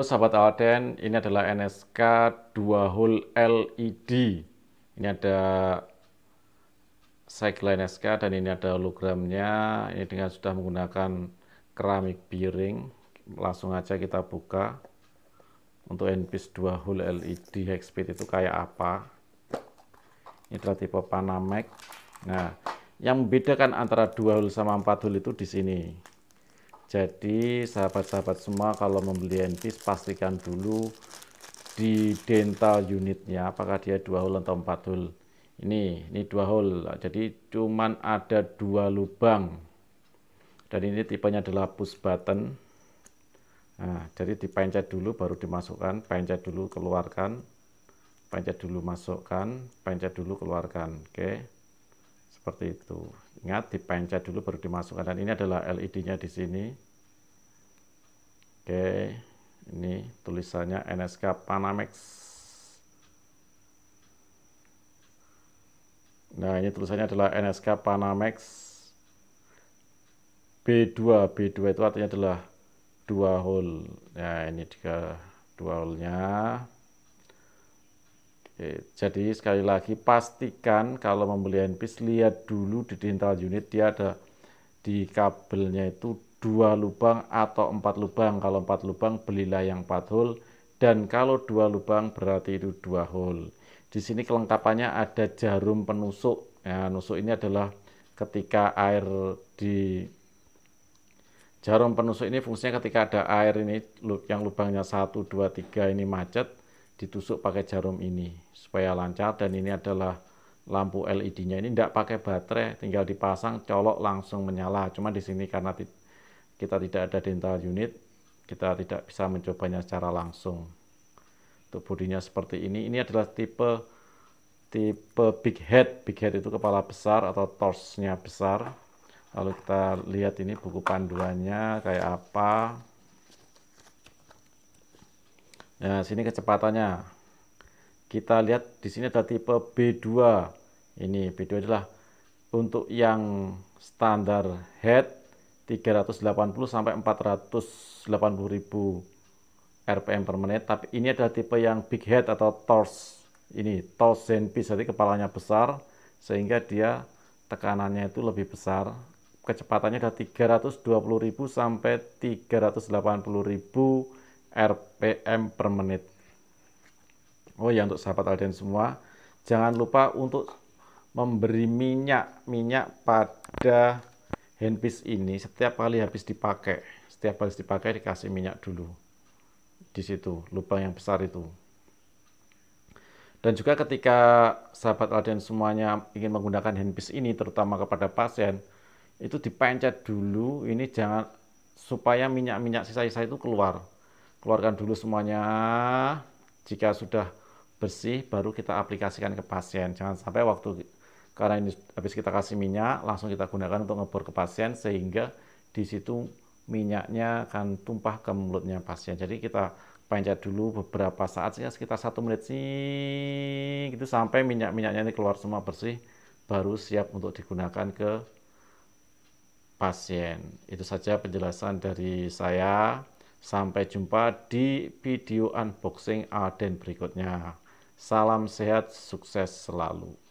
Terus sahabat Awaden, ini adalah NSK 2 hole LED. Ini ada cycle NSK dan ini ada hologramnya. Ini dengan sudah menggunakan keramik piring. Langsung aja kita buka untuk NPS 2 hole LED speed itu kayak apa. Ini adalah tipe Panamax. Nah, yang membedakan antara 2 hole sama 4 hole itu di sini. Jadi sahabat-sahabat semua kalau membeli handpiece pastikan dulu di dental unitnya apakah dia dua hole atau empat hole. Ini ini dua hole. Jadi cuma ada dua lubang. Dan ini tipenya adalah push button. Nah, jadi dipencet dulu baru dimasukkan, pencet dulu keluarkan, pencet dulu masukkan, pencet dulu keluarkan. Oke. Seperti itu. Ingat dipencet dulu baru dimasukkan dan ini adalah LED-nya di sini. Oke, ini tulisannya NSK Panamex. Nah, ini tulisannya adalah NSK Panamex B2. B2 itu artinya adalah dua hole. Ya, ini tiga dua hole-nya. Oke, jadi sekali lagi pastikan kalau membeli handpiece lihat dulu di dental unit dia ada di kabelnya itu dua lubang atau empat lubang. Kalau empat lubang belilah yang empat hole dan kalau dua lubang berarti itu dua hole. Di sini kelengkapannya ada jarum penusuk. Ya, nusuk ini adalah ketika air di jarum penusuk ini fungsinya ketika ada air ini yang lubangnya 1, 2, 3 ini macet ditusuk pakai jarum ini supaya lancar dan ini adalah lampu LED-nya ini tidak pakai baterai tinggal dipasang colok langsung menyala cuma di sini karena kita tidak ada dental unit, kita tidak bisa mencobanya secara langsung. Untuk bodinya seperti ini, ini adalah tipe tipe big head. Big head itu kepala besar atau torsnya besar. Lalu kita lihat ini buku panduannya kayak apa. Nah, sini kecepatannya. Kita lihat di sini ada tipe B2. Ini B2 adalah untuk yang standar head 380 sampai 480 ribu RPM per menit tapi ini adalah tipe yang big head atau tors ini tors jadi kepalanya besar sehingga dia tekanannya itu lebih besar kecepatannya ada 320.000 sampai 380.000 RPM per menit oh ya untuk sahabat Alden semua jangan lupa untuk memberi minyak minyak pada handpiece ini setiap kali habis dipakai, setiap kali dipakai dikasih minyak dulu di situ, lubang yang besar itu. Dan juga ketika sahabat Raden semuanya ingin menggunakan handpiece ini, terutama kepada pasien, itu dipencet dulu, ini jangan supaya minyak-minyak sisa-sisa itu keluar. Keluarkan dulu semuanya, jika sudah bersih baru kita aplikasikan ke pasien. Jangan sampai waktu karena ini habis kita kasih minyak, langsung kita gunakan untuk ngebor ke pasien sehingga di situ minyaknya akan tumpah ke mulutnya pasien. Jadi kita pencet dulu beberapa saat sih, sekitar satu menit sih gitu sampai minyak-minyaknya ini keluar semua bersih baru siap untuk digunakan ke pasien. Itu saja penjelasan dari saya. Sampai jumpa di video unboxing Aden berikutnya. Salam sehat, sukses selalu.